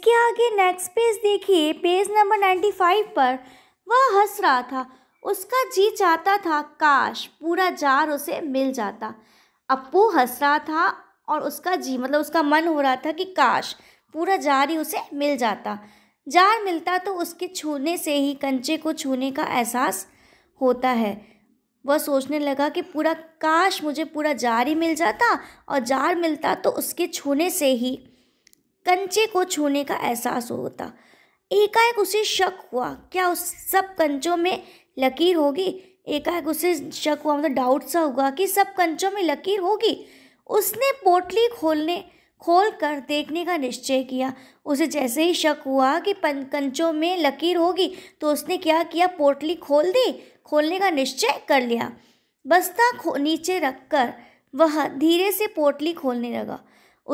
इसके आगे next page देखिए पेज नंबर नाइन्टी फाइव पर वह हंस रहा था उसका जी चाहता था काश पूरा जार उसे मिल जाता अपू हंस रहा था और उसका जी मतलब उसका मन हो रहा था कि काश पूरा जार ही उसे मिल जाता जार मिलता तो उसके छूने से ही कंचे को छूने का एहसास होता है वह सोचने लगा कि पूरा काश मुझे पूरा जार ही मिल जाता और जार मिलता तो उसके छूने से ही कंचे को छूने का एहसास होता एकाएक उसे शक हुआ क्या उस सब कंचों में लकीर होगी एकाएक उसे शक हुआ मतलब डाउट सा हुआ कि सब कंचों में लकीर होगी उसने पोटली खोलने खोल कर देखने का निश्चय किया उसे जैसे ही शक हुआ कि कंचों में लकीर होगी तो उसने क्या किया पोटली खोल दी खोलने का निश्चय कर लिया बस्ता खो नीचे रख कर वह धीरे से पोटली खोलने लगा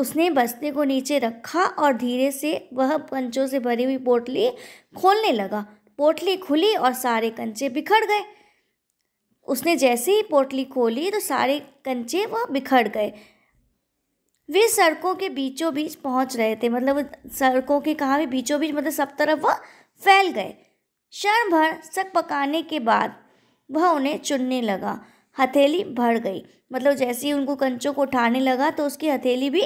उसने बस्ते को नीचे रखा और धीरे से वह कंचों से भरी हुई पोटली खोलने लगा पोटली खुली और सारे कंचे बिखर गए उसने जैसे ही पोटली खोली तो सारे कंचे वह बिखर गए वे सड़कों के बीचों बीच पहुंच रहे थे मतलब सड़कों के कहाँ भी बीचों बीच मतलब सब तरफ वह फैल गए क्षण भर सक पकाने के बाद वह उन्हें चुनने लगा हथेली भर गई मतलब जैसे ही उनको कंचों को उठाने लगा तो उसकी हथेली भी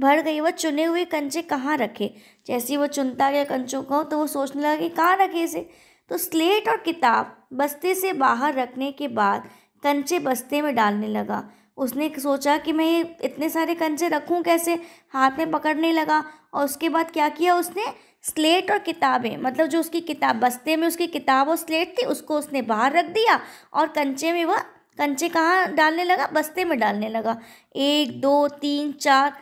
भर गई वह चुने हुए कंचे कहाँ रखे जैसे ही वह चुनता गया कंचों को तो वो सोचने लगा कि कहाँ रखे इसे तो स्लेट और किताब बस्ते से बाहर रखने के बाद कंचे बस्ते में डालने लगा उसने सोचा कि मैं इतने सारे कंचे रखूं कैसे हाथ में पकड़ने लगा और उसके बाद क्या किया उसने स्लेट और किताबें मतलब जो उसकी किताब बस्ते में उसकी किताब और स्लेट थी उसको उसने बाहर रख दिया और कंचे में वह कंचे कहाँ डालने लगा बस्ते में डालने लगा एक दो तीन चार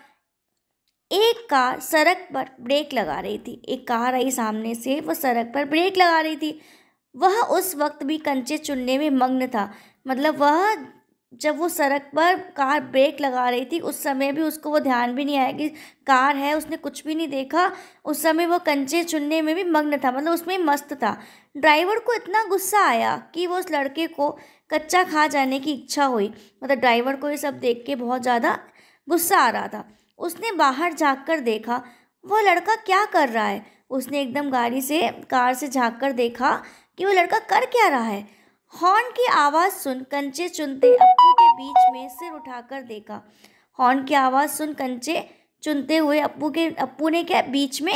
एक कार सड़क पर ब्रेक लगा रही थी एक कार आई सामने से वो सड़क पर ब्रेक लगा रही थी वह उस वक्त भी कंचे चुनने में मग्न था मतलब वह जब वो सड़क पर कार ब्रेक लगा रही थी उस समय भी उसको वो ध्यान भी नहीं आया कि कार है उसने कुछ भी नहीं देखा उस समय वो कंचे चुनने में भी मग्न था मतलब उसमें मस्त था ड्राइवर को इतना गुस्सा आया कि वो उस लड़के को कच्चा खा जाने की इच्छा हुई मतलब ड्राइवर को ये सब देख के बहुत ज़्यादा गुस्सा आ रहा था उसने बाहर झाँक कर देखा वो लड़का क्या कर रहा है उसने एकदम गाड़ी से कार से झाँक कर देखा कि वो लड़का कर क्या रहा है हॉर्न की आवाज़ सुन कंचे चुनते अप्पू के बीच में सिर उठाकर देखा हॉर्न की आवाज़ सुन कंचे चुनते हुए अप्पू के अप्पू ने क्या बीच में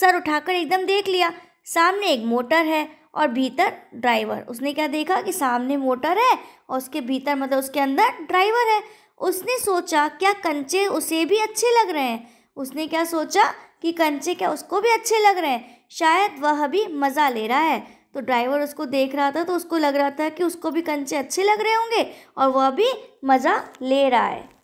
सर उठाकर एकदम देख लिया सामने एक मोटर है और भीतर ड्राइवर उसने क्या देखा कि सामने मोटर है और उसके भीतर मतलब उसके अंदर ड्राइवर है उसने सोचा क्या कंचे उसे भी अच्छे लग रहे हैं उसने क्या सोचा कि कंचे क्या उसको भी अच्छे लग रहे हैं शायद वह भी मज़ा ले रहा है तो ड्राइवर उसको देख रहा था तो उसको लग रहा था कि उसको भी कंचे अच्छे लग रहे होंगे और वह भी मज़ा ले रहा है